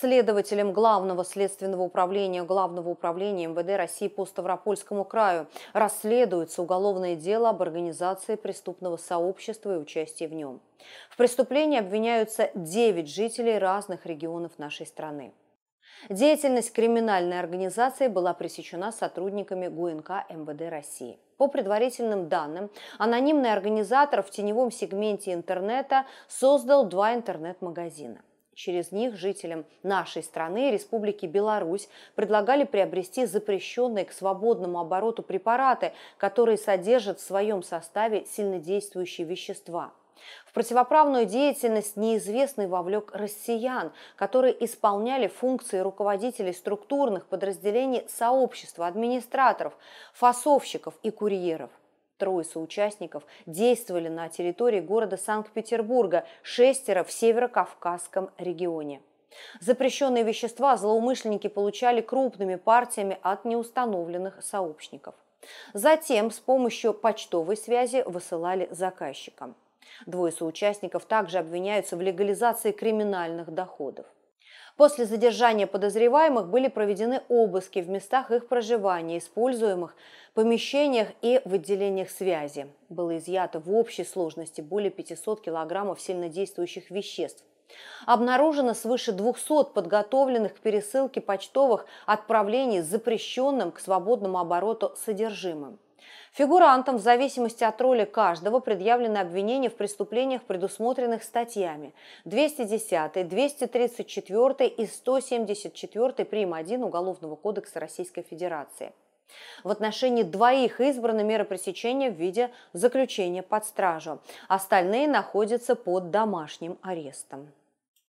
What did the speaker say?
следователем Главного следственного управления Главного управления МВД России по Ставропольскому краю. Расследуется уголовное дело об организации преступного сообщества и участии в нем. В преступлении обвиняются 9 жителей разных регионов нашей страны. Деятельность криминальной организации была пресечена сотрудниками ГУНК МВД России. По предварительным данным, анонимный организатор в теневом сегменте интернета создал два интернет-магазина. Через них жителям нашей страны, Республики Беларусь, предлагали приобрести запрещенные к свободному обороту препараты, которые содержат в своем составе сильнодействующие вещества. В противоправную деятельность неизвестный вовлек россиян, которые исполняли функции руководителей структурных подразделений сообщества, администраторов, фасовщиков и курьеров трое соучастников действовали на территории города Санкт-Петербурга, шестеро в Северокавказском регионе. Запрещенные вещества злоумышленники получали крупными партиями от неустановленных сообщников. Затем с помощью почтовой связи высылали заказчикам. Двое соучастников также обвиняются в легализации криминальных доходов. После задержания подозреваемых были проведены обыски в местах их проживания, используемых помещениях и в отделениях связи. Было изъято в общей сложности более 500 килограммов сильнодействующих веществ. Обнаружено свыше 200 подготовленных к пересылке почтовых отправлений с запрещенным к свободному обороту содержимым. Фигурантам в зависимости от роли каждого предъявлены обвинения в преступлениях, предусмотренных статьями 210, 234 и 174 прим. 1 Уголовного кодекса Российской Федерации. В отношении двоих избраны меры пресечения в виде заключения под стражу. Остальные находятся под домашним арестом.